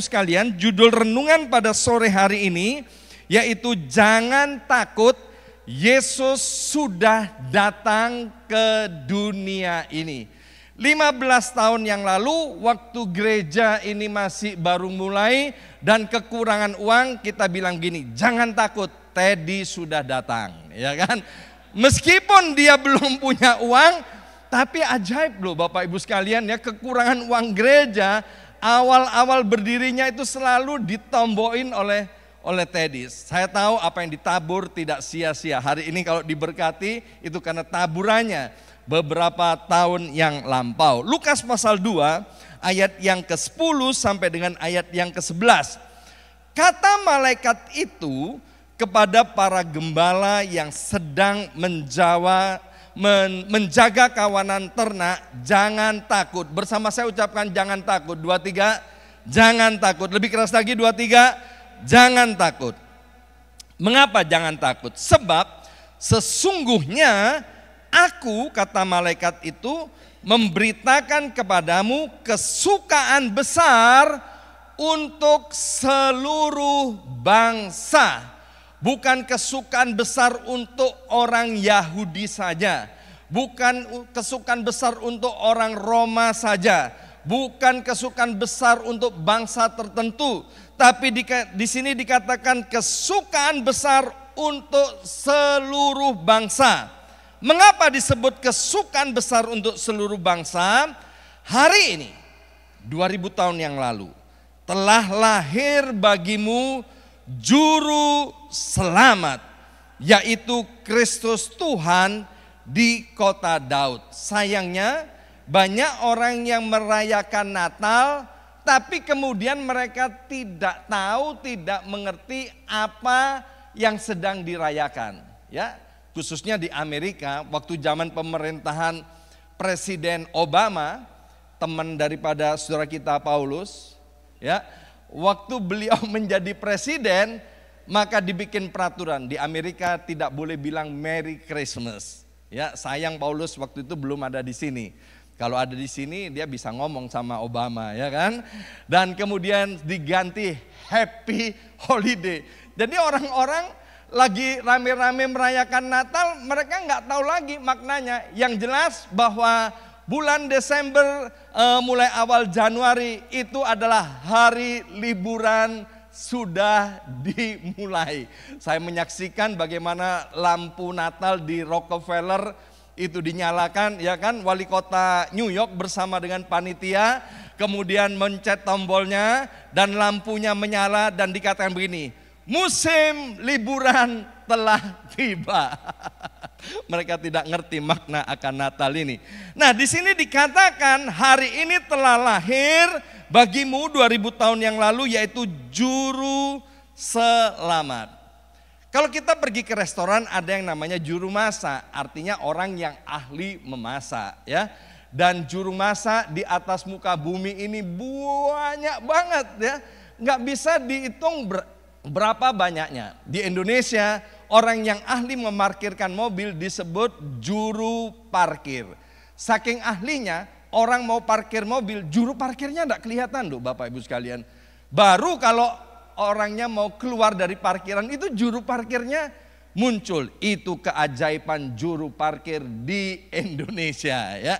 Ibu sekalian, judul renungan pada sore hari ini yaitu jangan takut Yesus sudah datang ke dunia ini. 15 tahun yang lalu waktu gereja ini masih baru mulai dan kekurangan uang kita bilang gini, jangan takut Teddy sudah datang, ya kan? Meskipun dia belum punya uang, tapi ajaib loh Bapak Ibu sekalian ya kekurangan uang gereja awal-awal berdirinya itu selalu ditomboin oleh oleh Teddy. Saya tahu apa yang ditabur tidak sia-sia. Hari ini kalau diberkati itu karena taburannya beberapa tahun yang lampau. Lukas pasal 2 ayat yang ke-10 sampai dengan ayat yang ke-11. Kata malaikat itu kepada para gembala yang sedang menjawab men menjaga kawanan ternak, jangan takut. Bersama saya ucapkan jangan takut. Dua tiga, jangan takut. Lebih keras lagi dua tiga, jangan takut. Mengapa jangan takut? Sebab sesungguhnya aku kata malaikat itu memberitakan kepadamu kesukaan besar untuk seluruh bangsa bukan kesukaan besar untuk orang Yahudi saja, bukan kesukaan besar untuk orang Roma saja, bukan kesukaan besar untuk bangsa tertentu, tapi di, di sini dikatakan kesukaan besar untuk seluruh bangsa. Mengapa disebut kesukaan besar untuk seluruh bangsa? Hari ini 2000 tahun yang lalu telah lahir bagimu juru selamat yaitu Kristus Tuhan di kota Daud. Sayangnya banyak orang yang merayakan Natal tapi kemudian mereka tidak tahu, tidak mengerti apa yang sedang dirayakan, ya. Khususnya di Amerika waktu zaman pemerintahan Presiden Obama, teman daripada saudara kita Paulus, ya waktu beliau menjadi presiden, maka dibikin peraturan di Amerika tidak boleh bilang Merry Christmas. Ya, sayang Paulus waktu itu belum ada di sini. Kalau ada di sini dia bisa ngomong sama Obama ya kan. Dan kemudian diganti Happy Holiday. Jadi orang-orang lagi rame-rame merayakan Natal mereka nggak tahu lagi maknanya. Yang jelas bahwa bulan Desember uh, mulai awal Januari itu adalah hari liburan sudah dimulai. Saya menyaksikan bagaimana lampu Natal di Rockefeller itu dinyalakan ya kan wali kota New York bersama dengan panitia kemudian mencet tombolnya dan lampunya menyala dan dikatakan begini musim liburan telah tiba. Mereka tidak ngerti makna akan Natal ini. Nah, di sini dikatakan hari ini telah lahir bagimu 2000 tahun yang lalu yaitu juru selamat. Kalau kita pergi ke restoran ada yang namanya juru masak, artinya orang yang ahli memasak ya. Dan juru masak di atas muka bumi ini banyak banget ya. Nggak bisa dihitung ber, berapa banyaknya. Di Indonesia orang yang ahli memarkirkan mobil disebut juru parkir. Saking ahlinya, orang mau parkir mobil, juru parkirnya tidak kelihatan loh Bapak Ibu sekalian. Baru kalau orangnya mau keluar dari parkiran itu juru parkirnya muncul. Itu keajaiban juru parkir di Indonesia ya.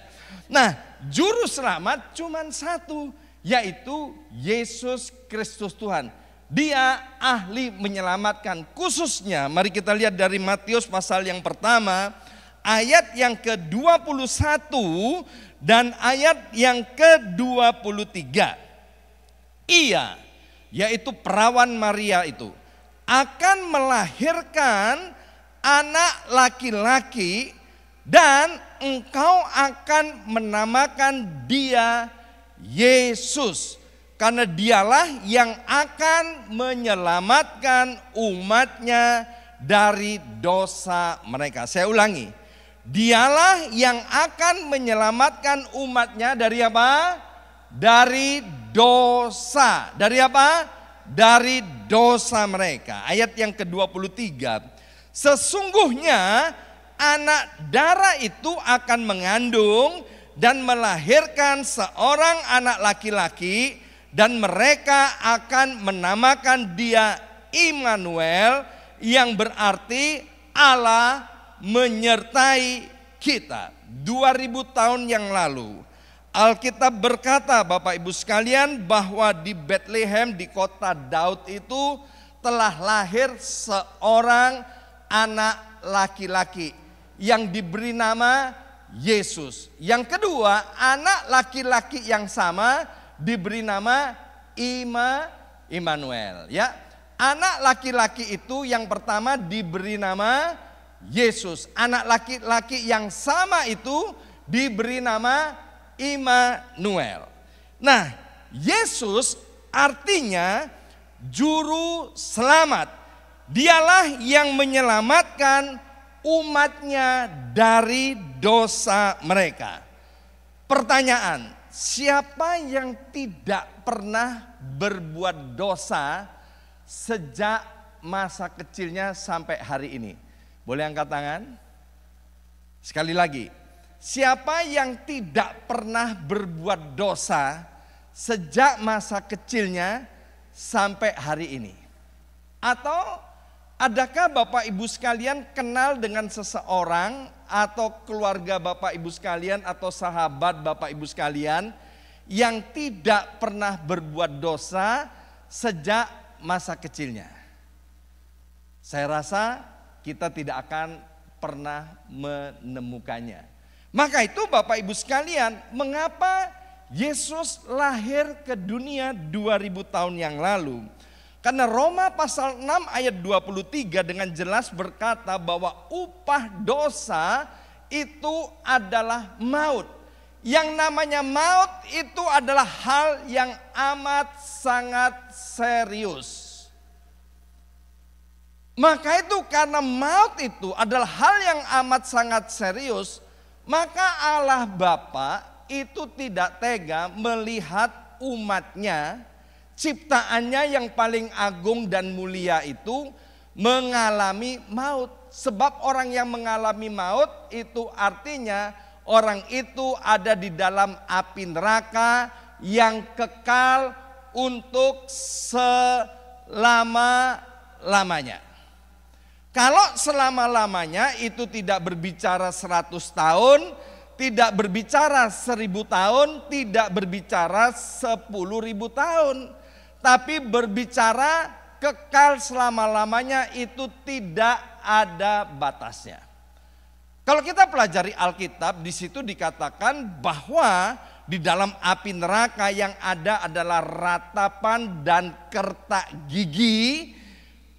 Nah juru selamat cuma satu yaitu Yesus Kristus Tuhan. Dia ahli menyelamatkan. Khususnya mari kita lihat dari Matius pasal yang pertama ayat yang ke-21 dan ayat yang ke-23. Ia yaitu perawan Maria itu akan melahirkan anak laki-laki dan engkau akan menamakan dia Yesus karena dialah yang akan menyelamatkan umatnya dari dosa mereka. Saya ulangi. Dialah yang akan menyelamatkan umatnya dari apa? Dari dosa. Dari apa? Dari dosa mereka. Ayat yang ke-23. Sesungguhnya anak darah itu akan mengandung dan melahirkan seorang anak laki-laki dan mereka akan menamakan dia Immanuel yang berarti Allah menyertai kita. 2000 tahun yang lalu Alkitab berkata Bapak Ibu sekalian bahwa di Bethlehem di kota Daud itu telah lahir seorang anak laki-laki yang diberi nama Yesus. Yang kedua, anak laki-laki yang sama diberi nama Ima Immanuel ya. Anak laki-laki itu yang pertama diberi nama Yesus. Anak laki-laki yang sama itu diberi nama Immanuel. Nah, Yesus artinya juru selamat. Dialah yang menyelamatkan umatnya dari dosa mereka. Pertanyaan, siapa yang tidak pernah berbuat dosa sejak masa kecilnya sampai hari ini? Boleh angkat tangan? Sekali lagi, siapa yang tidak pernah berbuat dosa sejak masa kecilnya sampai hari ini? Atau Adakah Bapak Ibu sekalian kenal dengan seseorang atau keluarga Bapak Ibu sekalian atau sahabat Bapak Ibu sekalian yang tidak pernah berbuat dosa sejak masa kecilnya? Saya rasa kita tidak akan pernah menemukannya. Maka itu Bapak Ibu sekalian, mengapa Yesus lahir ke dunia 2000 tahun yang lalu? Karena Roma pasal 6 ayat 23 dengan jelas berkata bahwa upah dosa itu adalah maut. Yang namanya maut itu adalah hal yang amat sangat serius. Maka itu karena maut itu adalah hal yang amat sangat serius, maka Allah Bapa itu tidak tega melihat umatnya ciptaannya yang paling agung dan mulia itu mengalami maut. Sebab orang yang mengalami maut itu artinya orang itu ada di dalam api neraka yang kekal untuk selama-lamanya. Kalau selama-lamanya itu tidak berbicara 100 tahun, tidak berbicara seribu tahun, tidak berbicara sepuluh ribu tahun tapi berbicara kekal selama-lamanya itu tidak ada batasnya. Kalau kita pelajari Alkitab, di situ dikatakan bahwa di dalam api neraka yang ada adalah ratapan dan kertak gigi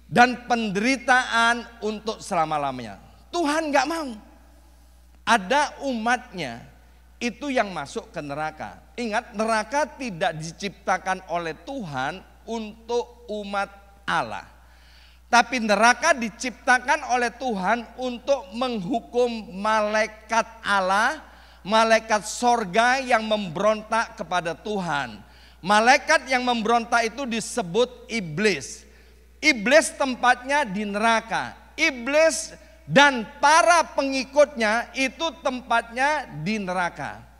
dan penderitaan untuk selama-lamanya. Tuhan nggak mau. Ada umatnya itu yang masuk ke neraka. Ingat neraka tidak diciptakan oleh Tuhan untuk umat Allah. Tapi neraka diciptakan oleh Tuhan untuk menghukum malaikat Allah, malaikat sorga yang memberontak kepada Tuhan. Malaikat yang memberontak itu disebut iblis. Iblis tempatnya di neraka. Iblis dan para pengikutnya itu tempatnya di neraka.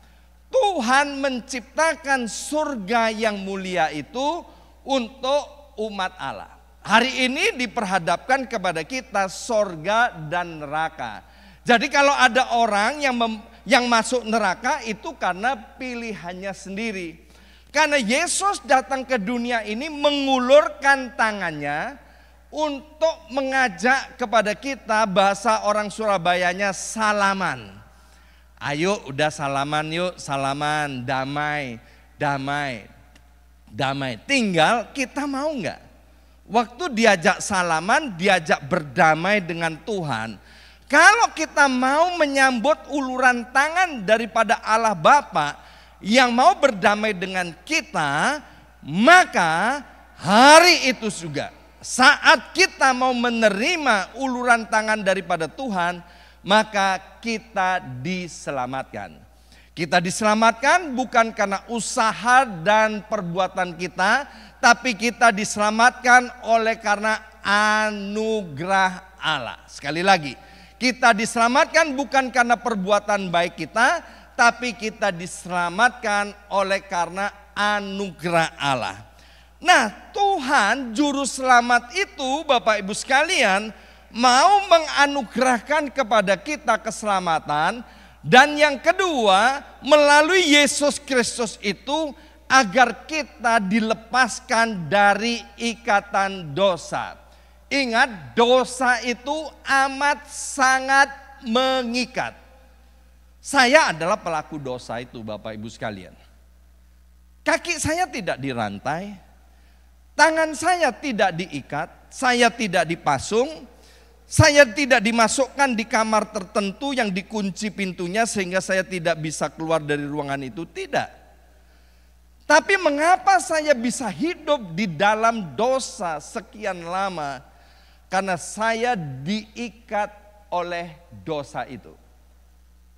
Tuhan menciptakan surga yang mulia itu untuk umat Allah. Hari ini diperhadapkan kepada kita surga dan neraka. Jadi kalau ada orang yang mem, yang masuk neraka itu karena pilihannya sendiri. Karena Yesus datang ke dunia ini mengulurkan tangannya untuk mengajak kepada kita bahasa orang Surabayanya salaman. Ayo udah salaman yuk, salaman, damai, damai, damai. Tinggal kita mau nggak? Waktu diajak salaman, diajak berdamai dengan Tuhan. Kalau kita mau menyambut uluran tangan daripada Allah Bapa yang mau berdamai dengan kita, maka hari itu juga saat kita mau menerima uluran tangan daripada Tuhan, maka kita diselamatkan. Kita diselamatkan bukan karena usaha dan perbuatan kita, tapi kita diselamatkan oleh karena anugerah Allah. Sekali lagi, kita diselamatkan bukan karena perbuatan baik kita, tapi kita diselamatkan oleh karena anugerah Allah. Nah, Tuhan juru selamat itu Bapak Ibu sekalian mau menganugerahkan kepada kita keselamatan dan yang kedua melalui Yesus Kristus itu agar kita dilepaskan dari ikatan dosa. Ingat dosa itu amat sangat mengikat. Saya adalah pelaku dosa itu Bapak Ibu sekalian. Kaki saya tidak dirantai, tangan saya tidak diikat, saya tidak dipasung, saya tidak dimasukkan di kamar tertentu yang dikunci pintunya sehingga saya tidak bisa keluar dari ruangan itu. Tidak. Tapi mengapa saya bisa hidup di dalam dosa sekian lama? Karena saya diikat oleh dosa itu.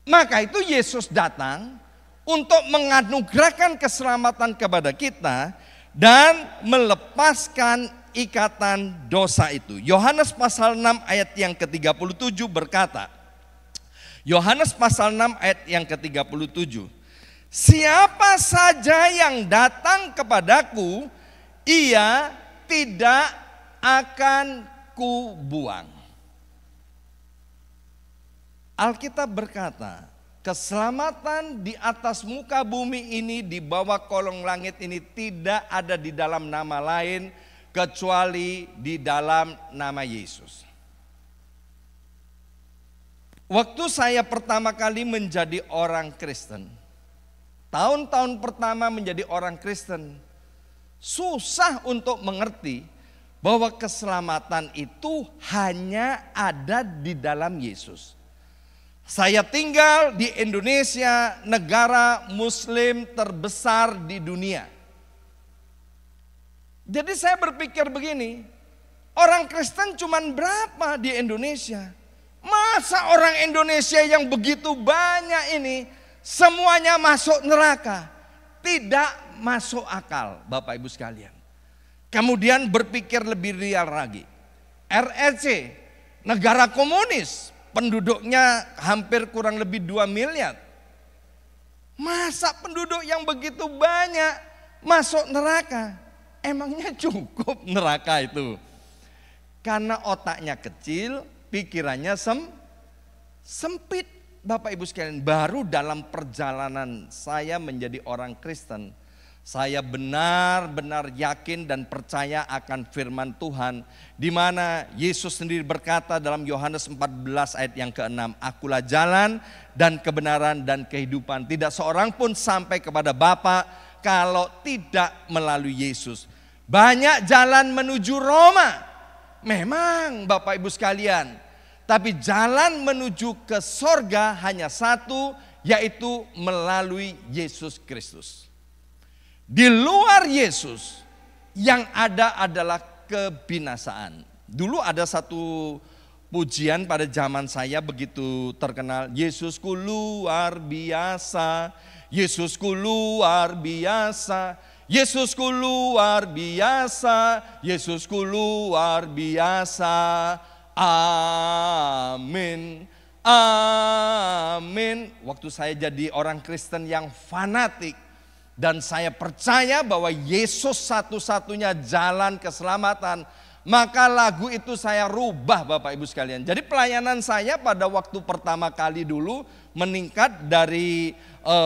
Maka itu Yesus datang untuk menganugerahkan keselamatan kepada kita dan melepaskan ikatan dosa itu. Yohanes pasal 6 ayat yang ke-37 berkata, Yohanes pasal 6 ayat yang ke-37. Siapa saja yang datang kepadaku, ia tidak akan kubuang. Alkitab berkata, keselamatan di atas muka bumi ini di bawah kolong langit ini tidak ada di dalam nama lain kecuali di dalam nama Yesus. Waktu saya pertama kali menjadi orang Kristen, tahun-tahun pertama menjadi orang Kristen, susah untuk mengerti bahwa keselamatan itu hanya ada di dalam Yesus. Saya tinggal di Indonesia, negara Muslim terbesar di dunia. Jadi saya berpikir begini, orang Kristen cuma berapa di Indonesia? Masa orang Indonesia yang begitu banyak ini semuanya masuk neraka? Tidak masuk akal, Bapak Ibu sekalian. Kemudian berpikir lebih real lagi. RSC, negara komunis, penduduknya hampir kurang lebih 2 miliar. Masa penduduk yang begitu banyak masuk neraka? Emangnya cukup neraka itu? Karena otaknya kecil, pikirannya sem sempit. Bapak Ibu sekalian, baru dalam perjalanan saya menjadi orang Kristen, saya benar-benar yakin dan percaya akan firman Tuhan di mana Yesus sendiri berkata dalam Yohanes 14 ayat yang ke-6, "Akulah jalan dan kebenaran dan kehidupan. Tidak seorang pun sampai kepada Bapa kalau tidak melalui Yesus." Banyak jalan menuju Roma. Memang Bapak Ibu sekalian. Tapi jalan menuju ke sorga hanya satu yaitu melalui Yesus Kristus. Di luar Yesus yang ada adalah kebinasaan. Dulu ada satu pujian pada zaman saya begitu terkenal. Yesusku luar biasa, Yesusku luar biasa. Yesusku luar biasa, Yesusku luar biasa. Amin. Amin. Waktu saya jadi orang Kristen yang fanatik dan saya percaya bahwa Yesus satu-satunya jalan keselamatan, maka lagu itu saya rubah Bapak Ibu sekalian. Jadi pelayanan saya pada waktu pertama kali dulu meningkat dari e,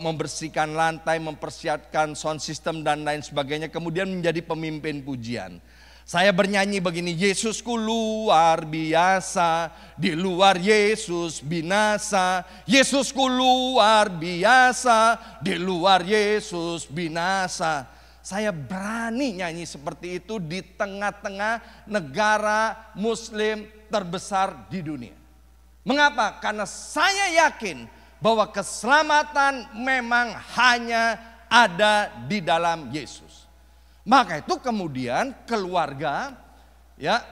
membersihkan lantai, mempersiapkan sound system dan lain sebagainya. Kemudian menjadi pemimpin pujian. Saya bernyanyi begini, Yesusku luar biasa, di luar Yesus binasa. Yesusku luar biasa, di luar Yesus binasa. Saya berani nyanyi seperti itu di tengah-tengah negara muslim terbesar di dunia. Mengapa? Karena saya yakin bahwa keselamatan memang hanya ada di dalam Yesus. Maka itu kemudian keluarga ya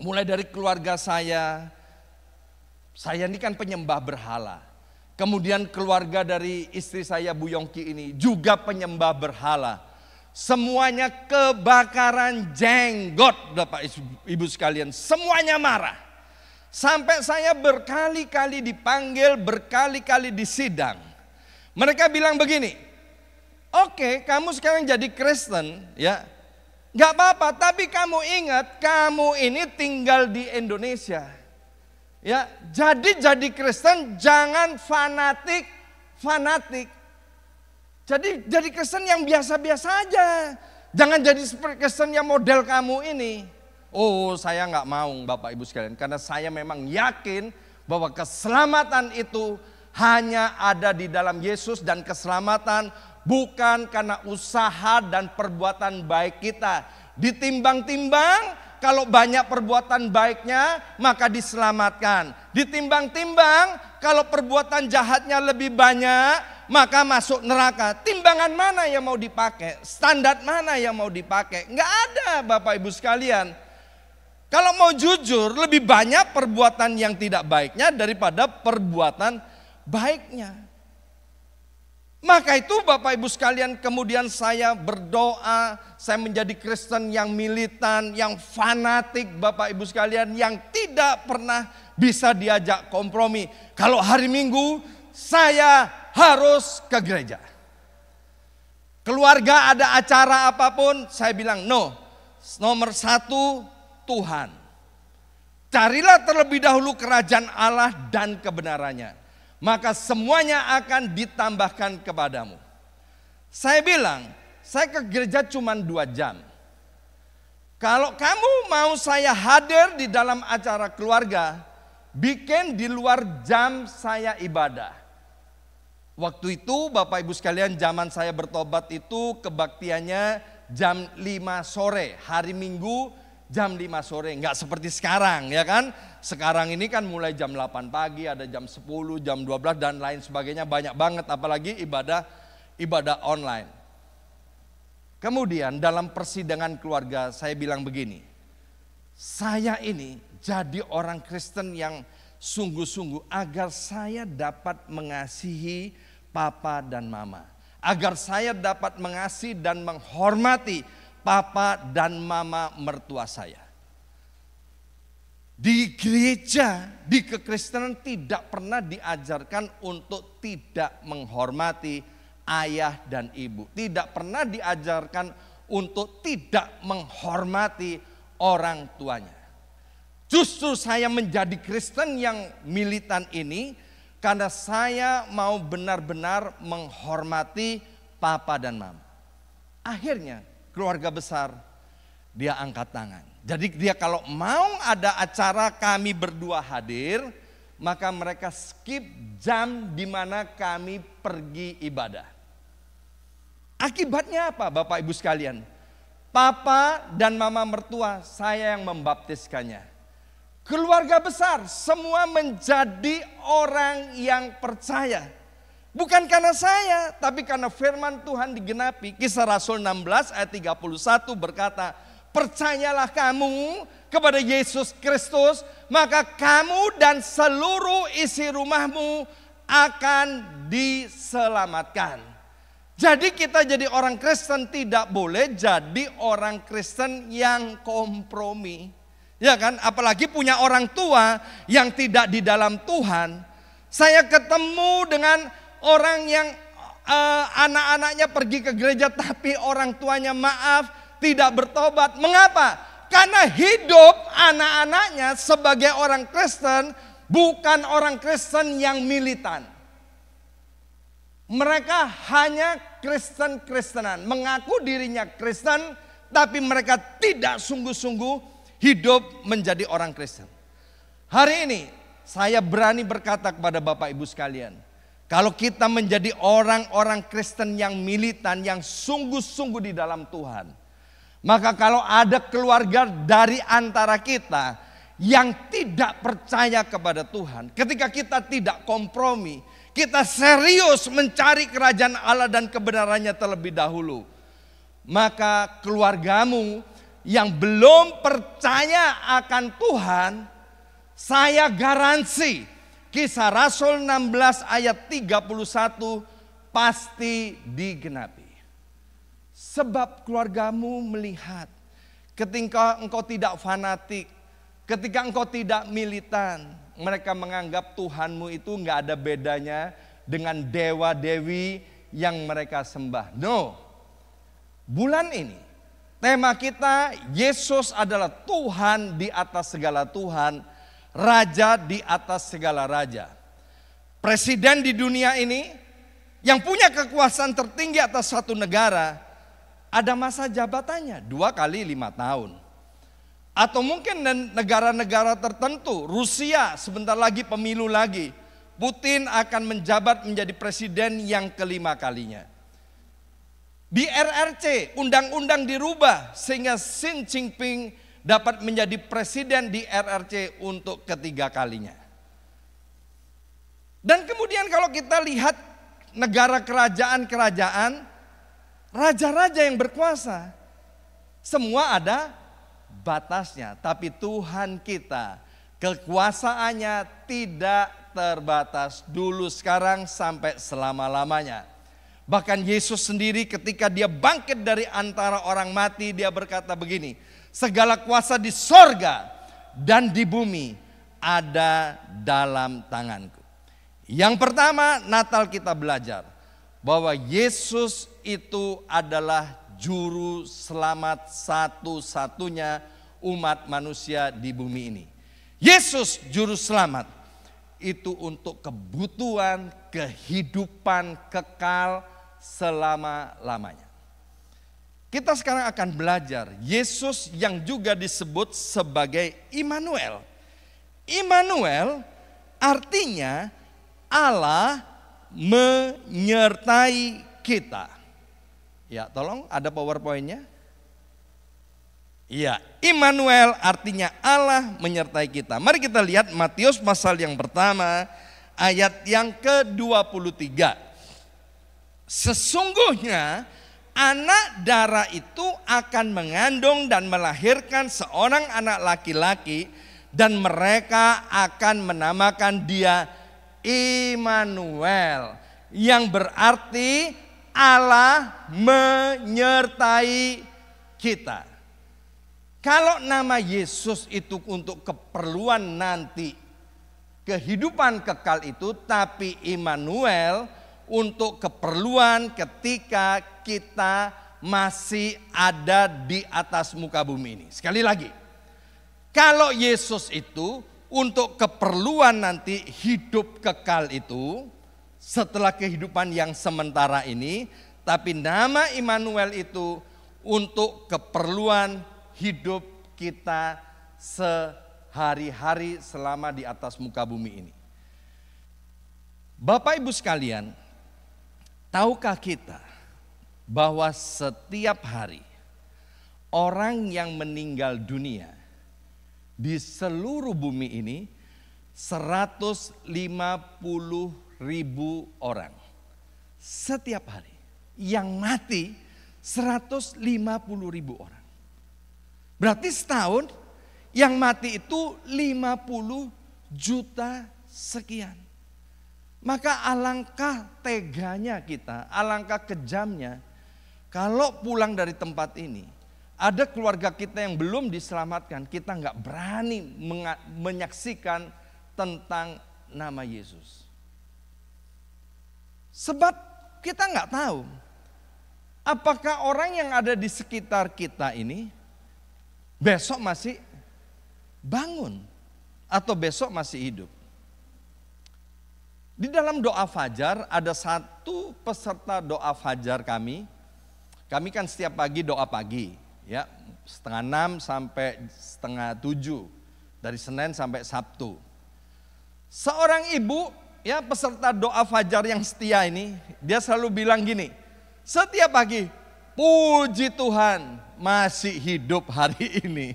mulai dari keluarga saya saya ini kan penyembah berhala. Kemudian keluarga dari istri saya Bu Yongki ini juga penyembah berhala. Semuanya kebakaran jenggot Bapak Ibu sekalian. Semuanya marah. Sampai saya berkali-kali dipanggil, berkali-kali disidang. Mereka bilang begini, oke okay, kamu sekarang jadi Kristen ya, Gak apa-apa, tapi kamu ingat kamu ini tinggal di Indonesia. Ya, jadi jadi Kristen jangan fanatik, fanatik. Jadi jadi Kristen yang biasa-biasa aja. Jangan jadi seperti Kristen yang model kamu ini. Oh saya nggak mau Bapak Ibu sekalian. Karena saya memang yakin bahwa keselamatan itu hanya ada di dalam Yesus. Dan keselamatan bukan karena usaha dan perbuatan baik kita. Ditimbang-timbang kalau banyak perbuatan baiknya maka diselamatkan. Ditimbang-timbang kalau perbuatan jahatnya lebih banyak maka masuk neraka. Timbangan mana yang mau dipakai? Standar mana yang mau dipakai? Enggak ada Bapak Ibu sekalian. Kalau mau jujur, lebih banyak perbuatan yang tidak baiknya daripada perbuatan baiknya. Maka itu Bapak Ibu sekalian kemudian saya berdoa, saya menjadi Kristen yang militan, yang fanatik Bapak Ibu sekalian yang tidak pernah bisa diajak kompromi. Kalau hari Minggu saya harus ke gereja. Keluarga ada acara apapun, saya bilang no. Nomor satu Tuhan. Carilah terlebih dahulu kerajaan Allah dan kebenarannya. Maka semuanya akan ditambahkan kepadamu. Saya bilang, saya ke gereja cuma dua jam. Kalau kamu mau saya hadir di dalam acara keluarga, bikin di luar jam saya ibadah Waktu itu Bapak Ibu sekalian zaman saya bertobat itu kebaktiannya jam 5 sore, hari Minggu jam 5 sore. Nggak seperti sekarang ya kan. Sekarang ini kan mulai jam 8 pagi, ada jam 10, jam 12 dan lain sebagainya banyak banget apalagi ibadah ibadah online. Kemudian dalam persidangan keluarga saya bilang begini. Saya ini jadi orang Kristen yang sungguh-sungguh agar saya dapat mengasihi papa dan mama. Agar saya dapat mengasihi dan menghormati papa dan mama mertua saya. Di gereja, di kekristenan tidak pernah diajarkan untuk tidak menghormati ayah dan ibu. Tidak pernah diajarkan untuk tidak menghormati orang tuanya. Justru saya menjadi Kristen yang militan ini karena saya mau benar-benar menghormati papa dan mama. Akhirnya keluarga besar dia angkat tangan. Jadi dia kalau mau ada acara kami berdua hadir, maka mereka skip jam di mana kami pergi ibadah. Akibatnya apa Bapak Ibu sekalian? Papa dan mama mertua saya yang membaptiskannya keluarga besar, semua menjadi orang yang percaya. Bukan karena saya, tapi karena firman Tuhan digenapi. Kisah Rasul 16 ayat 31 berkata, Percayalah kamu kepada Yesus Kristus, maka kamu dan seluruh isi rumahmu akan diselamatkan. Jadi kita jadi orang Kristen tidak boleh jadi orang Kristen yang kompromi. Ya kan? Apalagi punya orang tua yang tidak di dalam Tuhan. Saya ketemu dengan orang yang uh, anak-anaknya pergi ke gereja tapi orang tuanya maaf tidak bertobat. Mengapa? Karena hidup anak-anaknya sebagai orang Kristen bukan orang Kristen yang militan. Mereka hanya Kristen-Kristenan, mengaku dirinya Kristen tapi mereka tidak sungguh-sungguh hidup menjadi orang Kristen. Hari ini saya berani berkata kepada Bapak Ibu sekalian, kalau kita menjadi orang-orang Kristen yang militan, yang sungguh-sungguh di dalam Tuhan, maka kalau ada keluarga dari antara kita yang tidak percaya kepada Tuhan, ketika kita tidak kompromi, kita serius mencari kerajaan Allah dan kebenarannya terlebih dahulu, maka keluargamu, yang belum percaya akan Tuhan, saya garansi kisah Rasul 16 ayat 31 pasti digenapi. Sebab keluargamu melihat ketika engkau tidak fanatik, ketika engkau tidak militan, mereka menganggap Tuhanmu itu nggak ada bedanya dengan dewa-dewi yang mereka sembah. No, bulan ini Tema kita Yesus adalah Tuhan di atas segala Tuhan, raja di atas segala raja. Presiden di dunia ini yang punya kekuasaan tertinggi atas satu negara ada masa jabatannya dua kali lima tahun. Atau mungkin negara-negara tertentu, Rusia sebentar lagi pemilu lagi. Putin akan menjabat menjadi presiden yang kelima kalinya. Di RRC, undang-undang dirubah sehingga Xi Jinping dapat menjadi presiden di RRC untuk ketiga kalinya. Dan kemudian kalau kita lihat negara kerajaan-kerajaan, raja-raja yang berkuasa, semua ada batasnya. Tapi Tuhan kita, kekuasaannya tidak terbatas dulu sekarang sampai selama-lamanya. Bahkan Yesus sendiri ketika dia bangkit dari antara orang mati dia berkata begini. Segala kuasa di sorga dan di bumi ada dalam tanganku. Yang pertama Natal kita belajar bahwa Yesus itu adalah juru selamat satu-satunya umat manusia di bumi ini. Yesus juru selamat itu untuk kebutuhan kehidupan kekal selama-lamanya. Kita sekarang akan belajar Yesus yang juga disebut sebagai Immanuel. Immanuel artinya Allah menyertai kita. Ya, tolong ada PowerPoint-nya. Iya, Immanuel artinya Allah menyertai kita. Mari kita lihat Matius pasal yang pertama ayat yang ke-23. Sesungguhnya anak darah itu akan mengandung dan melahirkan seorang anak laki-laki dan mereka akan menamakan dia Immanuel yang berarti Allah menyertai kita. Kalau nama Yesus itu untuk keperluan nanti kehidupan kekal itu tapi Immanuel untuk keperluan ketika kita masih ada di atas muka bumi ini. Sekali lagi, kalau Yesus itu untuk keperluan nanti hidup kekal itu setelah kehidupan yang sementara ini, tapi nama Immanuel itu untuk keperluan hidup kita sehari-hari selama di atas muka bumi ini. Bapak Ibu sekalian, Tahukah kita bahwa setiap hari orang yang meninggal dunia di seluruh bumi ini 150 ribu orang. Setiap hari yang mati 150 ribu orang. Berarti setahun yang mati itu 50 juta sekian. Maka alangkah teganya kita, alangkah kejamnya kalau pulang dari tempat ini ada keluarga kita yang belum diselamatkan, kita nggak berani menyaksikan tentang nama Yesus. Sebab kita nggak tahu apakah orang yang ada di sekitar kita ini besok masih bangun atau besok masih hidup. Di dalam doa fajar ada satu peserta doa fajar kami. Kami kan setiap pagi doa pagi, ya setengah enam sampai setengah tujuh dari Senin sampai Sabtu. Seorang ibu ya peserta doa fajar yang setia ini dia selalu bilang gini, setiap pagi puji Tuhan masih hidup hari ini.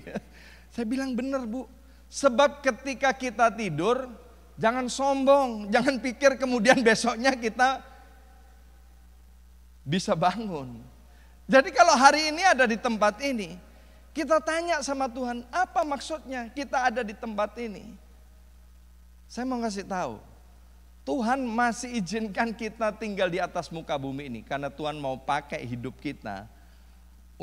Saya bilang benar bu, sebab ketika kita tidur Jangan sombong, jangan pikir kemudian besoknya kita bisa bangun. Jadi kalau hari ini ada di tempat ini, kita tanya sama Tuhan, apa maksudnya kita ada di tempat ini? Saya mau kasih tahu, Tuhan masih izinkan kita tinggal di atas muka bumi ini karena Tuhan mau pakai hidup kita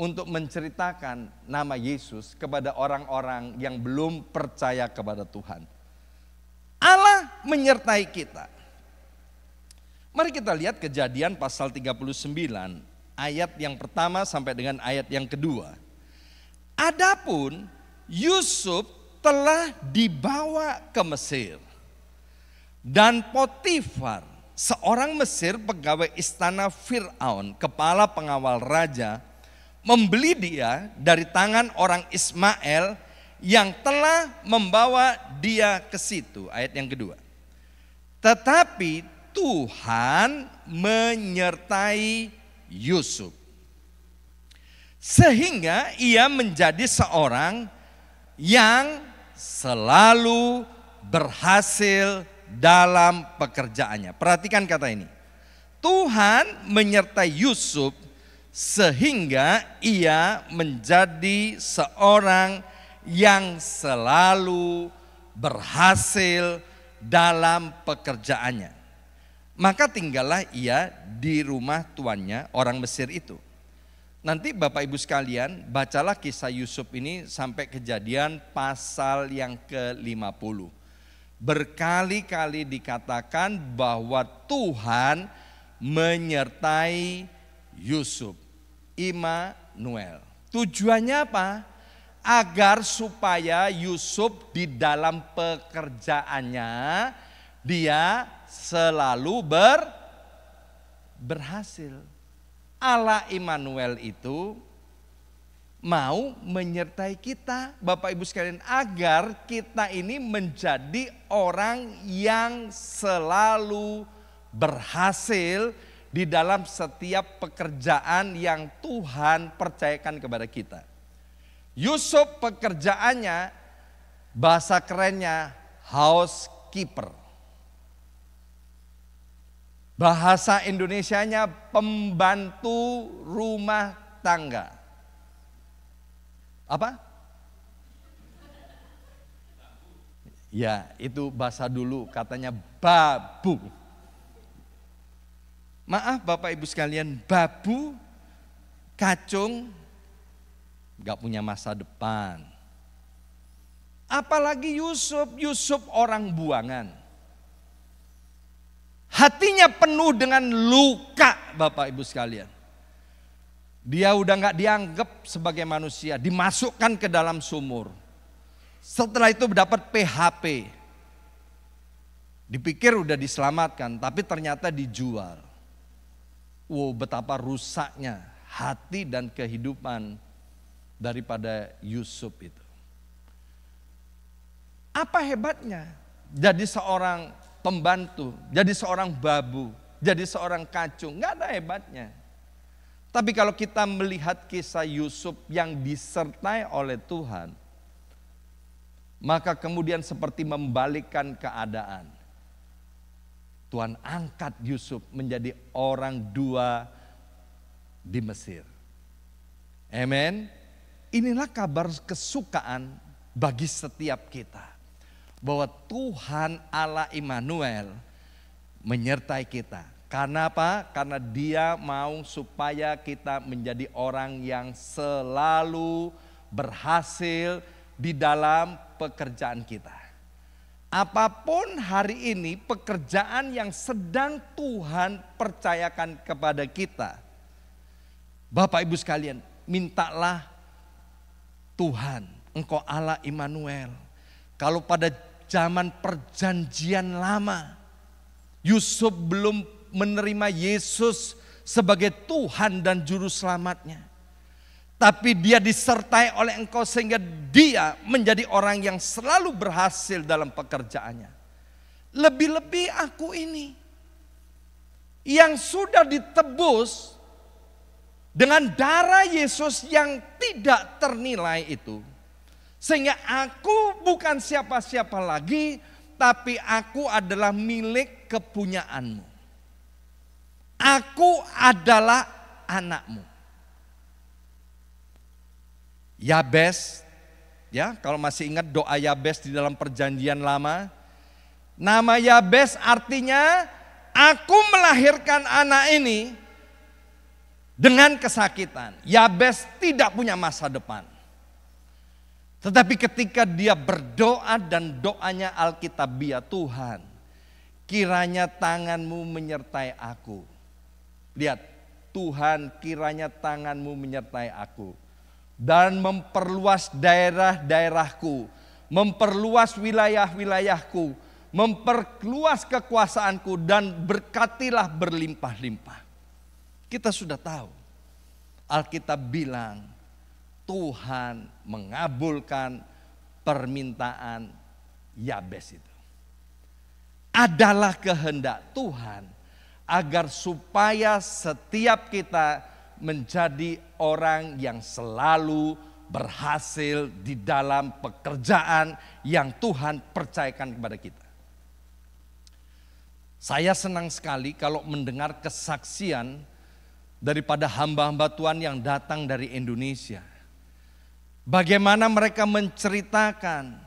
untuk menceritakan nama Yesus kepada orang-orang yang belum percaya kepada Tuhan menyertai kita. Mari kita lihat kejadian pasal 39 ayat yang pertama sampai dengan ayat yang kedua. Adapun Yusuf telah dibawa ke Mesir. Dan Potifar, seorang Mesir pegawai istana Fir'aun, kepala pengawal raja, membeli dia dari tangan orang Ismail yang telah membawa dia ke situ. Ayat yang kedua. Tetapi Tuhan menyertai Yusuf. Sehingga ia menjadi seorang yang selalu berhasil dalam pekerjaannya. Perhatikan kata ini. Tuhan menyertai Yusuf sehingga ia menjadi seorang yang selalu berhasil dalam pekerjaannya. Maka tinggallah ia di rumah tuannya orang Mesir itu. Nanti Bapak Ibu sekalian bacalah kisah Yusuf ini sampai kejadian pasal yang ke-50. Berkali-kali dikatakan bahwa Tuhan menyertai Yusuf. Immanuel. Tujuannya apa? agar supaya Yusuf di dalam pekerjaannya dia selalu ber berhasil. Allah Immanuel itu mau menyertai kita, Bapak Ibu sekalian, agar kita ini menjadi orang yang selalu berhasil di dalam setiap pekerjaan yang Tuhan percayakan kepada kita. Yusuf pekerjaannya bahasa kerennya housekeeper. Bahasa Indonesianya pembantu rumah tangga. Apa? Ya, itu bahasa dulu katanya babu. Maaf Bapak Ibu sekalian, babu, kacung, gak punya masa depan. Apalagi Yusuf, Yusuf orang buangan. Hatinya penuh dengan luka Bapak Ibu sekalian. Dia udah gak dianggap sebagai manusia, dimasukkan ke dalam sumur. Setelah itu dapat PHP. Dipikir udah diselamatkan, tapi ternyata dijual. Wow betapa rusaknya hati dan kehidupan daripada Yusuf itu. Apa hebatnya? Jadi seorang pembantu, jadi seorang babu, jadi seorang kacung, nggak ada hebatnya. Tapi kalau kita melihat kisah Yusuf yang disertai oleh Tuhan, maka kemudian seperti membalikkan keadaan. Tuhan angkat Yusuf menjadi orang dua di Mesir. Amen. Inilah kabar kesukaan bagi setiap kita. Bahwa Tuhan Allah Immanuel menyertai kita. Karena apa? Karena dia mau supaya kita menjadi orang yang selalu berhasil di dalam pekerjaan kita. Apapun hari ini pekerjaan yang sedang Tuhan percayakan kepada kita. Bapak Ibu sekalian, mintalah Tuhan, Engkau Allah Immanuel. Kalau pada zaman perjanjian lama, Yusuf belum menerima Yesus sebagai Tuhan dan Juru Selamatnya. Tapi dia disertai oleh engkau sehingga dia menjadi orang yang selalu berhasil dalam pekerjaannya. Lebih-lebih aku ini yang sudah ditebus dengan darah Yesus yang tidak ternilai itu, sehingga aku bukan siapa-siapa lagi, tapi aku adalah milik kepunyaanmu. Aku adalah anakmu. Yabes, ya kalau masih ingat doa Yabes di dalam perjanjian lama. Nama Yabes artinya aku melahirkan anak ini dengan kesakitan. Yabes tidak punya masa depan. Tetapi ketika dia berdoa dan doanya Alkitabiah Tuhan, kiranya tanganmu menyertai aku. Lihat, Tuhan kiranya tanganmu menyertai aku. Dan memperluas daerah-daerahku, memperluas wilayah-wilayahku, memperluas kekuasaanku dan berkatilah berlimpah-limpah. Kita sudah tahu. Alkitab bilang Tuhan mengabulkan permintaan Yabes itu. Adalah kehendak Tuhan agar supaya setiap kita menjadi orang yang selalu berhasil di dalam pekerjaan yang Tuhan percayakan kepada kita. Saya senang sekali kalau mendengar kesaksian daripada hamba-hamba Tuhan yang datang dari Indonesia. Bagaimana mereka menceritakan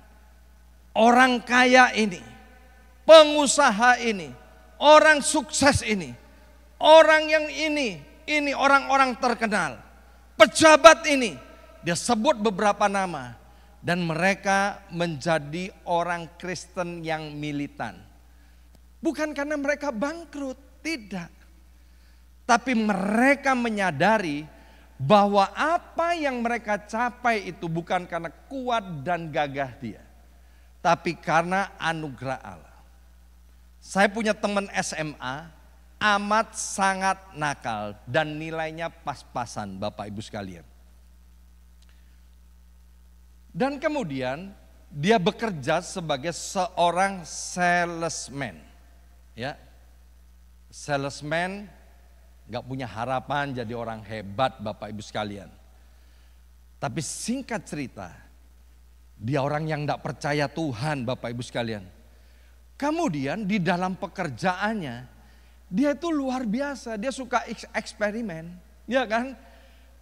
orang kaya ini, pengusaha ini, orang sukses ini, orang yang ini, ini orang-orang terkenal, pejabat ini. Dia sebut beberapa nama dan mereka menjadi orang Kristen yang militan. Bukan karena mereka bangkrut, tidak tapi mereka menyadari bahwa apa yang mereka capai itu bukan karena kuat dan gagah dia, tapi karena anugerah Allah. Saya punya teman SMA, amat sangat nakal dan nilainya pas-pasan Bapak Ibu sekalian. Dan kemudian dia bekerja sebagai seorang salesman. Ya. Salesman Gak punya harapan jadi orang hebat Bapak Ibu sekalian. Tapi singkat cerita, dia orang yang gak percaya Tuhan Bapak Ibu sekalian. Kemudian di dalam pekerjaannya, dia itu luar biasa, dia suka eksperimen, ya kan?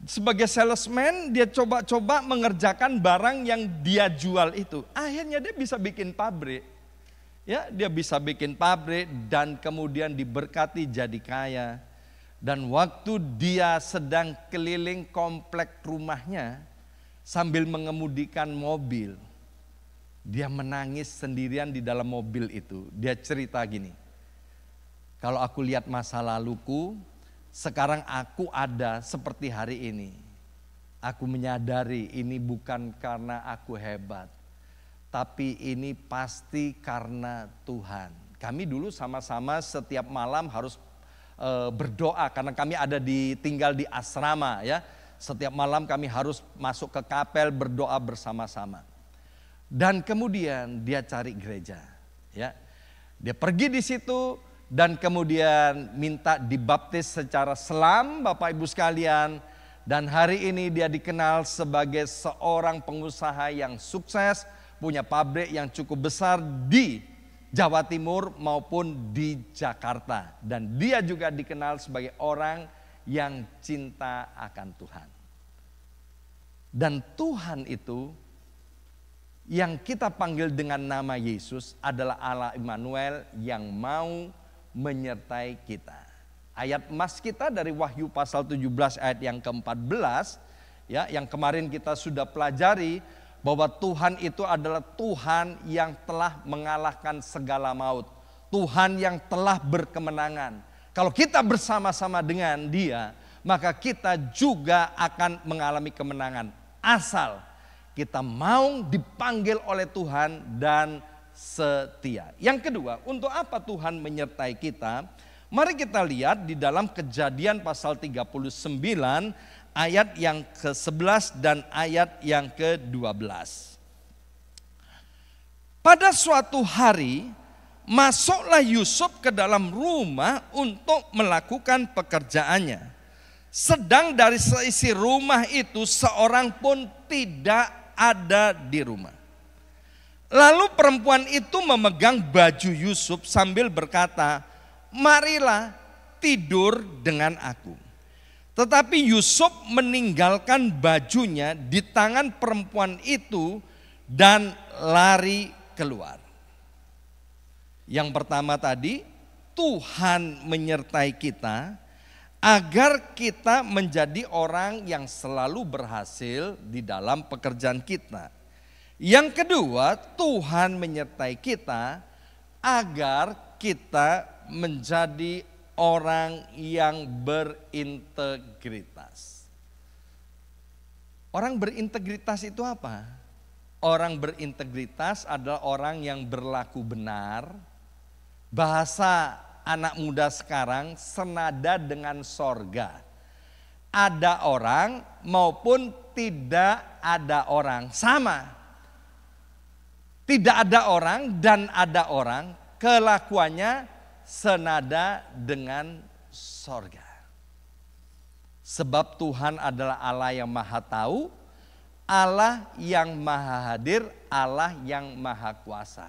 Sebagai salesman, dia coba-coba mengerjakan barang yang dia jual itu. Akhirnya dia bisa bikin pabrik. Ya, dia bisa bikin pabrik dan kemudian diberkati jadi kaya dan waktu dia sedang keliling komplek rumahnya sambil mengemudikan mobil, dia menangis sendirian di dalam mobil itu. Dia cerita gini, kalau aku lihat masa laluku, sekarang aku ada seperti hari ini. Aku menyadari ini bukan karena aku hebat, tapi ini pasti karena Tuhan. Kami dulu sama-sama setiap malam harus e, berdoa karena kami ada di tinggal di asrama ya. Setiap malam kami harus masuk ke kapel berdoa bersama-sama. Dan kemudian dia cari gereja ya. Dia pergi di situ dan kemudian minta dibaptis secara selam Bapak Ibu sekalian. Dan hari ini dia dikenal sebagai seorang pengusaha yang sukses, punya pabrik yang cukup besar di Jawa Timur maupun di Jakarta. Dan dia juga dikenal sebagai orang yang cinta akan Tuhan. Dan Tuhan itu yang kita panggil dengan nama Yesus adalah Allah Immanuel yang mau menyertai kita. Ayat emas kita dari Wahyu pasal 17 ayat yang ke-14 ya yang kemarin kita sudah pelajari bahwa Tuhan itu adalah Tuhan yang telah mengalahkan segala maut, Tuhan yang telah berkemenangan. Kalau kita bersama-sama dengan Dia, maka kita juga akan mengalami kemenangan. Asal kita mau dipanggil oleh Tuhan dan setia. Yang kedua, untuk apa Tuhan menyertai kita? Mari kita lihat di dalam Kejadian pasal 39 ayat yang ke-11 dan ayat yang ke-12. Pada suatu hari masuklah Yusuf ke dalam rumah untuk melakukan pekerjaannya. Sedang dari seisi rumah itu seorang pun tidak ada di rumah. Lalu perempuan itu memegang baju Yusuf sambil berkata, "Marilah tidur dengan aku." Tetapi Yusuf meninggalkan bajunya di tangan perempuan itu dan lari keluar. Yang pertama tadi, Tuhan menyertai kita agar kita menjadi orang yang selalu berhasil di dalam pekerjaan kita. Yang kedua, Tuhan menyertai kita agar kita menjadi orang yang berintegritas. Orang berintegritas itu apa? Orang berintegritas adalah orang yang berlaku benar. Bahasa anak muda sekarang senada dengan sorga. Ada orang maupun tidak ada orang. Sama. Tidak ada orang dan ada orang. Kelakuannya senada dengan sorga. Sebab Tuhan adalah Allah yang maha tahu, Allah yang maha hadir, Allah yang maha kuasa.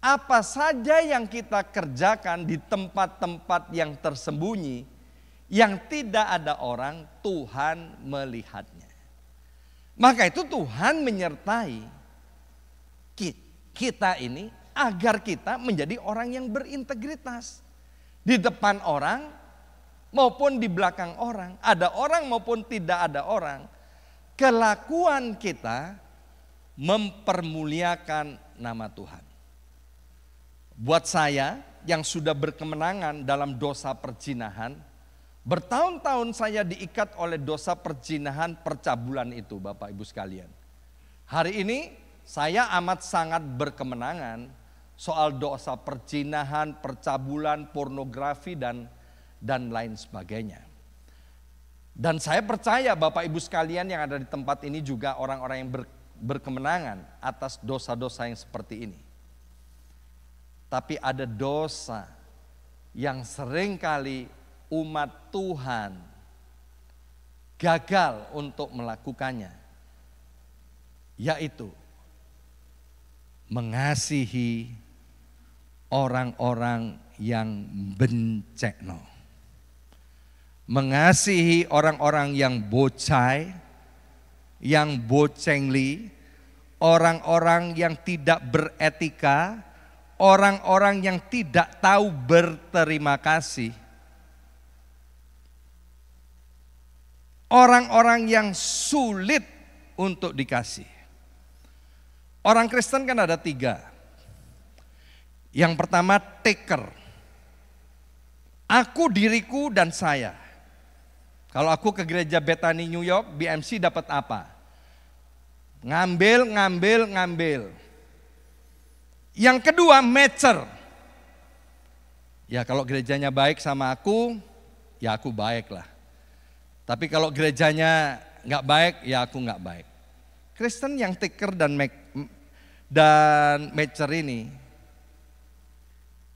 Apa saja yang kita kerjakan di tempat-tempat yang tersembunyi, yang tidak ada orang, Tuhan melihatnya. Maka itu Tuhan menyertai kita ini agar kita menjadi orang yang berintegritas di depan orang maupun di belakang orang, ada orang maupun tidak ada orang. Kelakuan kita mempermuliakan nama Tuhan. Buat saya yang sudah berkemenangan dalam dosa perjinahan, bertahun-tahun saya diikat oleh dosa perjinahan percabulan itu Bapak Ibu sekalian. Hari ini saya amat sangat berkemenangan soal dosa percinahan, percabulan, pornografi dan dan lain sebagainya. Dan saya percaya Bapak Ibu sekalian yang ada di tempat ini juga orang-orang yang ber, berkemenangan atas dosa-dosa yang seperti ini. Tapi ada dosa yang seringkali umat Tuhan gagal untuk melakukannya. Yaitu mengasihi orang-orang yang bencekno. Mengasihi orang-orang yang bocai, yang bocengli, orang-orang yang tidak beretika, orang-orang yang tidak tahu berterima kasih. Orang-orang yang sulit untuk dikasih. Orang Kristen kan ada tiga. Yang pertama taker. Aku diriku dan saya. Kalau aku ke gereja Bethany New York, BMC dapat apa? Ngambil, ngambil, ngambil. Yang kedua, matcher. Ya kalau gerejanya baik sama aku, ya aku baik lah. Tapi kalau gerejanya nggak baik, ya aku nggak baik. Kristen yang taker dan make, dan matcher ini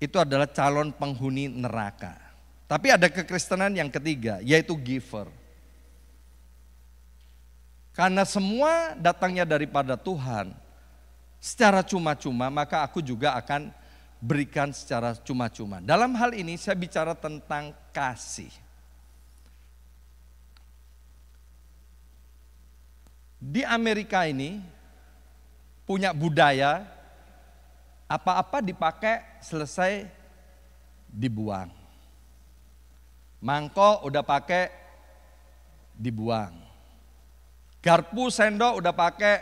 itu adalah calon penghuni neraka. Tapi ada kekristenan yang ketiga, yaitu giver. Karena semua datangnya daripada Tuhan secara cuma-cuma, maka aku juga akan berikan secara cuma-cuma. Dalam hal ini saya bicara tentang kasih. Di Amerika ini punya budaya apa-apa dipakai selesai dibuang. Mangkok udah pakai dibuang. Garpu sendok udah pakai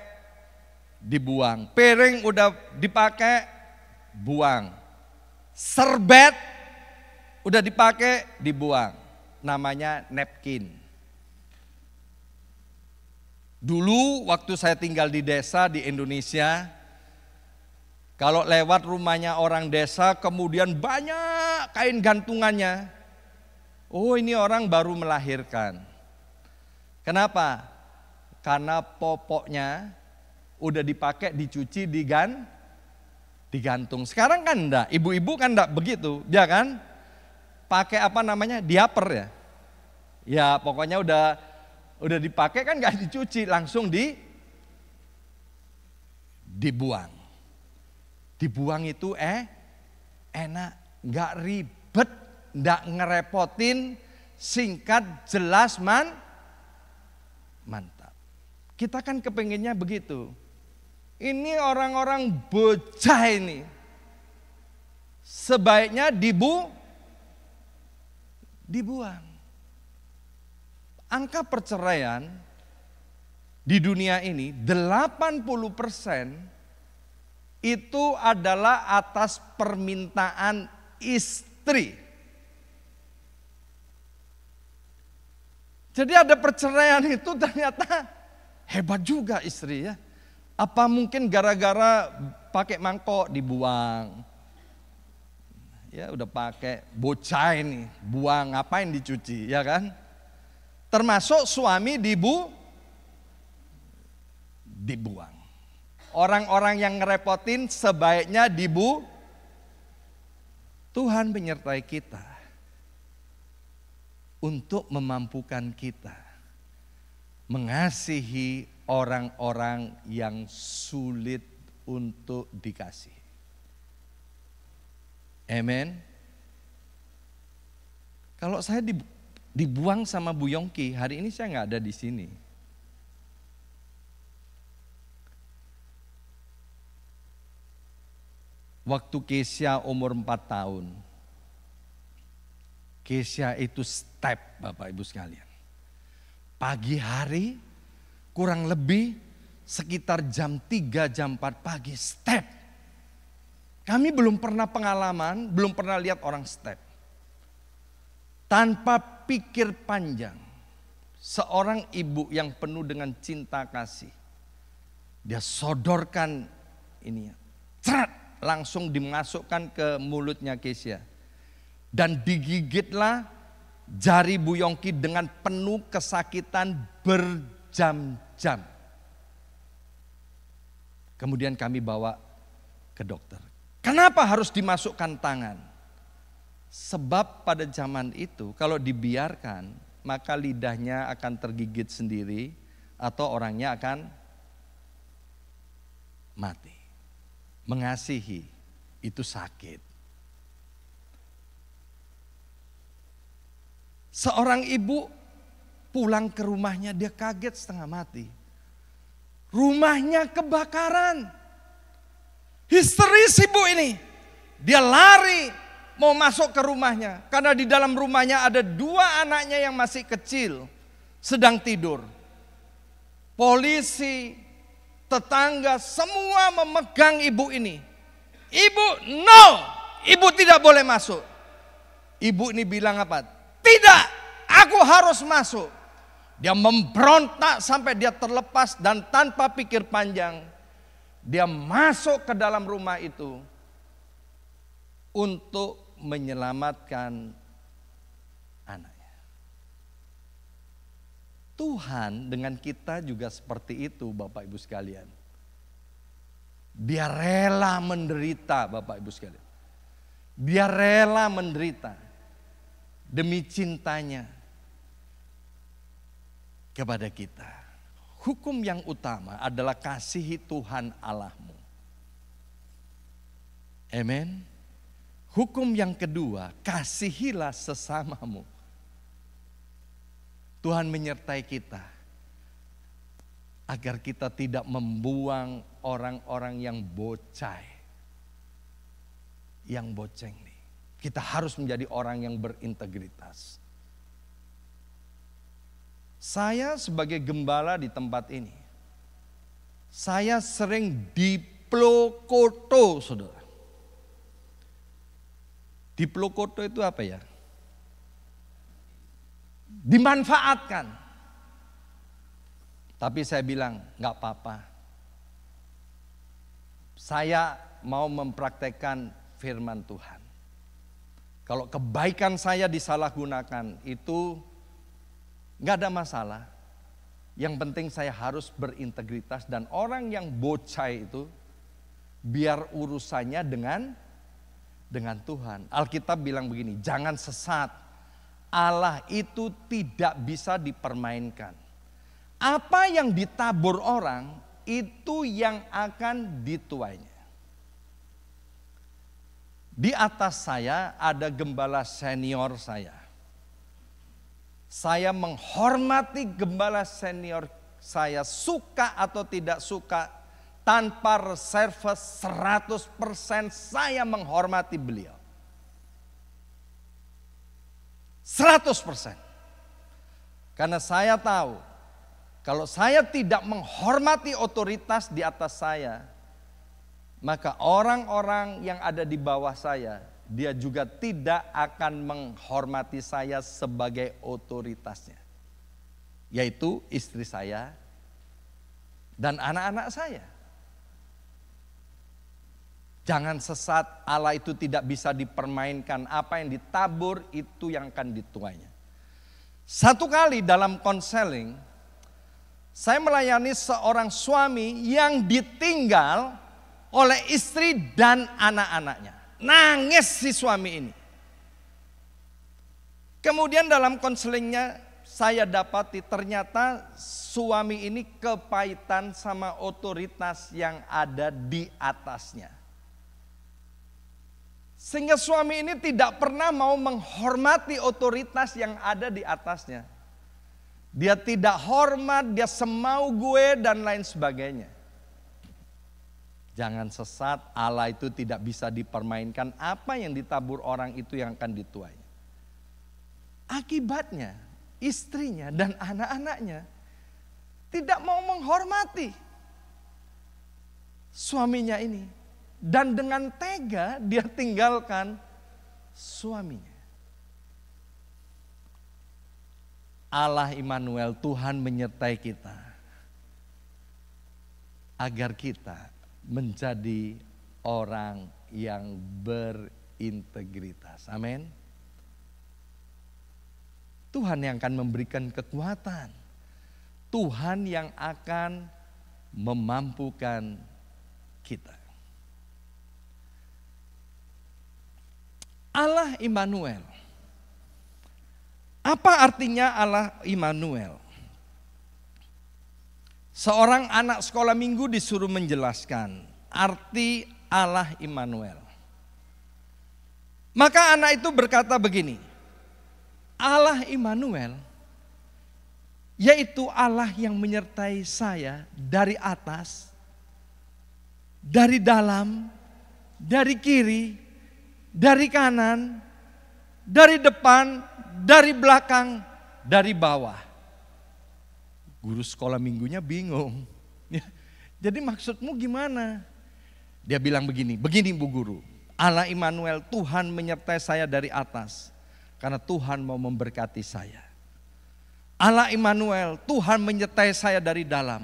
dibuang. Piring udah dipakai buang. Serbet udah dipakai dibuang. Namanya napkin. Dulu waktu saya tinggal di desa di Indonesia, kalau lewat rumahnya orang desa kemudian banyak kain gantungannya. Oh ini orang baru melahirkan. Kenapa? Karena popoknya udah dipakai, dicuci, digan, digantung. Sekarang kan enggak, ibu-ibu kan enggak begitu, dia ya kan pakai apa namanya? diaper ya. Ya pokoknya udah udah dipakai kan enggak dicuci, langsung di dibuang. Dibuang itu eh enak, nggak ribet, nggak ngerepotin, singkat, jelas, man, mantap. Kita kan kepengennya begitu. Ini orang-orang bocah ini. Sebaiknya dibu, dibuang. Angka perceraian di dunia ini 80 persen itu adalah atas permintaan istri. Jadi ada perceraian itu ternyata hebat juga istri ya. Apa mungkin gara-gara pakai mangkok dibuang. Ya udah pakai bocah ini, buang ngapain dicuci ya kan? Termasuk suami dibu dibuang orang-orang yang ngerepotin sebaiknya dibu. Tuhan menyertai kita untuk memampukan kita mengasihi orang-orang yang sulit untuk dikasih. Amen. Kalau saya dibuang sama Bu Yongki, hari ini saya nggak ada di sini. waktu Kesia umur 4 tahun. Kesia itu step Bapak Ibu sekalian. Pagi hari kurang lebih sekitar jam 3 jam 4 pagi step. Kami belum pernah pengalaman, belum pernah lihat orang step. Tanpa pikir panjang. Seorang ibu yang penuh dengan cinta kasih. Dia sodorkan ini. Ya. Cerat langsung dimasukkan ke mulutnya Kesia. Dan digigitlah jari Bu Yongki dengan penuh kesakitan berjam-jam. Kemudian kami bawa ke dokter. Kenapa harus dimasukkan tangan? Sebab pada zaman itu kalau dibiarkan maka lidahnya akan tergigit sendiri atau orangnya akan mati mengasihi itu sakit. Seorang ibu pulang ke rumahnya dia kaget setengah mati. Rumahnya kebakaran. Histeris ibu ini. Dia lari mau masuk ke rumahnya karena di dalam rumahnya ada dua anaknya yang masih kecil sedang tidur. Polisi tetangga, semua memegang ibu ini. Ibu, no, ibu tidak boleh masuk. Ibu ini bilang apa? Tidak, aku harus masuk. Dia memberontak sampai dia terlepas dan tanpa pikir panjang. Dia masuk ke dalam rumah itu untuk menyelamatkan Tuhan dengan kita juga seperti itu Bapak Ibu sekalian. Dia rela menderita Bapak Ibu sekalian. Dia rela menderita demi cintanya kepada kita. Hukum yang utama adalah kasihi Tuhan Allahmu. Amen. Hukum yang kedua, kasihilah sesamamu Tuhan menyertai kita agar kita tidak membuang orang-orang yang bocah, yang boceng nih. Kita harus menjadi orang yang berintegritas. Saya sebagai gembala di tempat ini, saya sering diplokoto, saudara. Diplokoto itu apa ya? dimanfaatkan. Tapi saya bilang nggak apa-apa. Saya mau mempraktekkan firman Tuhan. Kalau kebaikan saya disalahgunakan itu nggak ada masalah. Yang penting saya harus berintegritas dan orang yang bocah itu biar urusannya dengan dengan Tuhan. Alkitab bilang begini, jangan sesat Allah itu tidak bisa dipermainkan. Apa yang ditabur orang itu yang akan dituainya. Di atas saya ada gembala senior saya. Saya menghormati gembala senior saya suka atau tidak suka tanpa reserve 100% saya menghormati beliau. 100%. Karena saya tahu kalau saya tidak menghormati otoritas di atas saya, maka orang-orang yang ada di bawah saya, dia juga tidak akan menghormati saya sebagai otoritasnya. Yaitu istri saya dan anak-anak saya. Jangan sesat, Allah itu tidak bisa dipermainkan. Apa yang ditabur itu yang akan dituainya. Satu kali dalam konseling, saya melayani seorang suami yang ditinggal oleh istri dan anak-anaknya. Nangis si suami ini. Kemudian dalam konselingnya saya dapati ternyata suami ini kepahitan sama otoritas yang ada di atasnya sehingga suami ini tidak pernah mau menghormati otoritas yang ada di atasnya. Dia tidak hormat, dia semau gue dan lain sebagainya. Jangan sesat, Allah itu tidak bisa dipermainkan. Apa yang ditabur orang itu yang akan dituai. Akibatnya, istrinya dan anak-anaknya tidak mau menghormati suaminya ini dan dengan tega dia tinggalkan suaminya. Allah Immanuel, Tuhan menyertai kita. Agar kita menjadi orang yang berintegritas. Amin. Tuhan yang akan memberikan kekuatan. Tuhan yang akan memampukan kita. Allah Immanuel. Apa artinya Allah Immanuel? Seorang anak sekolah minggu disuruh menjelaskan arti Allah Immanuel. Maka anak itu berkata begini, Allah Immanuel yaitu Allah yang menyertai saya dari atas, dari dalam, dari kiri, dari kanan, dari depan, dari belakang, dari bawah. Guru sekolah minggunya bingung. Ya, jadi maksudmu gimana? Dia bilang begini, begini Bu Guru, Allah Immanuel Tuhan menyertai saya dari atas karena Tuhan mau memberkati saya. Allah Immanuel Tuhan menyertai saya dari dalam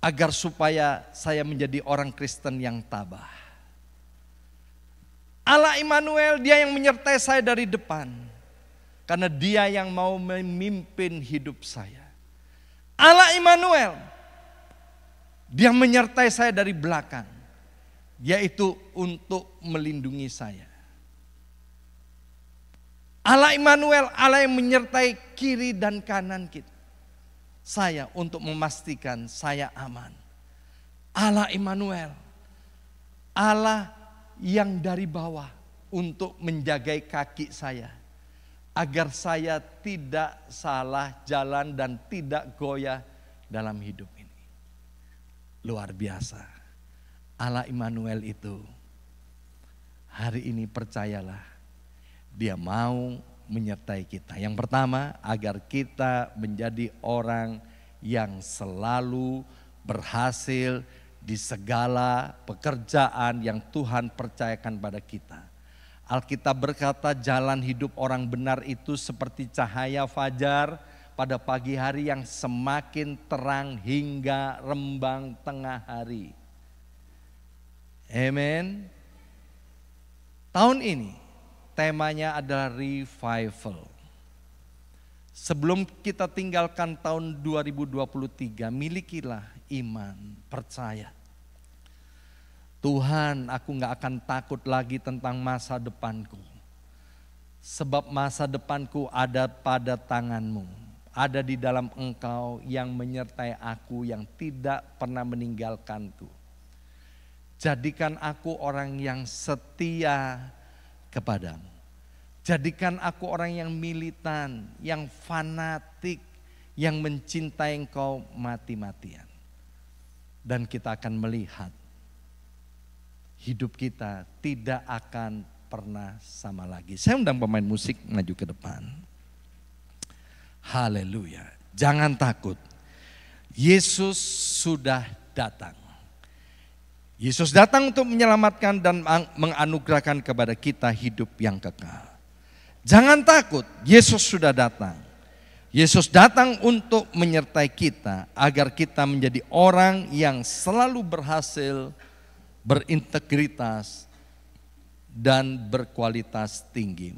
agar supaya saya menjadi orang Kristen yang tabah. Allah Immanuel, dia yang menyertai saya dari depan. Karena dia yang mau memimpin hidup saya. Allah Immanuel, dia menyertai saya dari belakang. Yaitu untuk melindungi saya. Allah Immanuel, Allah yang menyertai kiri dan kanan kita. Saya untuk memastikan saya aman. Allah Immanuel, Allah yang dari bawah untuk menjaga kaki saya agar saya tidak salah jalan dan tidak goyah dalam hidup ini. Luar biasa. Allah Immanuel itu hari ini percayalah dia mau menyertai kita. Yang pertama, agar kita menjadi orang yang selalu berhasil di segala pekerjaan yang Tuhan percayakan pada kita. Alkitab berkata jalan hidup orang benar itu seperti cahaya fajar pada pagi hari yang semakin terang hingga rembang tengah hari. Amen. Tahun ini temanya adalah revival. Sebelum kita tinggalkan tahun 2023, milikilah iman, percaya. Tuhan, aku nggak akan takut lagi tentang masa depanku. Sebab masa depanku ada pada tanganmu. Ada di dalam engkau yang menyertai aku yang tidak pernah meninggalkanku. Jadikan aku orang yang setia kepadamu. Jadikan aku orang yang militan, yang fanatik, yang mencintai engkau mati-matian dan kita akan melihat hidup kita tidak akan pernah sama lagi. Saya undang pemain musik maju ke depan. Haleluya. Jangan takut. Yesus sudah datang. Yesus datang untuk menyelamatkan dan menganugerahkan kepada kita hidup yang kekal. Jangan takut, Yesus sudah datang. Yesus datang untuk menyertai kita agar kita menjadi orang yang selalu berhasil, berintegritas, dan berkualitas tinggi.